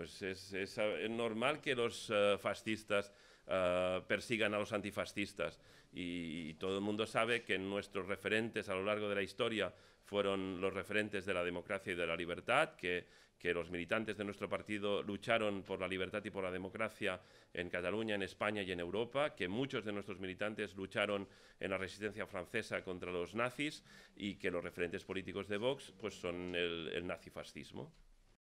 pues es, eh, normal que los eh, fascistas eh, persigan a los antifascistas y, todo el mundo sabe que nuestros referentes a lo largo de la historia fueron los referentes de la democracia y de la libertad, que, los militantes de nuestro partido lucharon por la libertad y por la democracia en Cataluña, en España y en Europa, que muchos de nuestros militantes lucharon en la resistencia francesa contra los nazis y que los referentes políticos de Vox pues, son el nazifascismo.